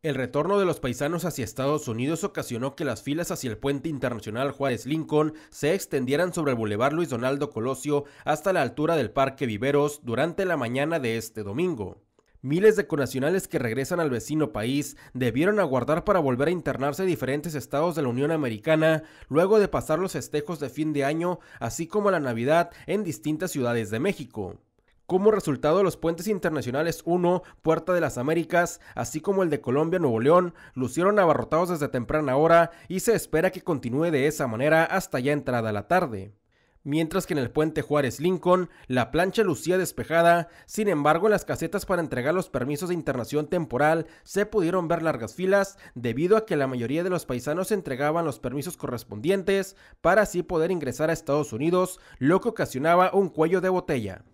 El retorno de los paisanos hacia Estados Unidos ocasionó que las filas hacia el puente internacional Juárez Lincoln se extendieran sobre el Boulevard Luis Donaldo Colosio hasta la altura del Parque Viveros durante la mañana de este domingo. Miles de conacionales que regresan al vecino país debieron aguardar para volver a internarse en diferentes estados de la Unión Americana luego de pasar los festejos de fin de año, así como la Navidad en distintas ciudades de México como resultado los puentes internacionales 1, Puerta de las Américas, así como el de Colombia Nuevo León, lucieron abarrotados desde temprana hora y se espera que continúe de esa manera hasta ya entrada la tarde. Mientras que en el puente Juárez Lincoln, la plancha lucía despejada, sin embargo en las casetas para entregar los permisos de internación temporal se pudieron ver largas filas debido a que la mayoría de los paisanos entregaban los permisos correspondientes para así poder ingresar a Estados Unidos, lo que ocasionaba un cuello de botella.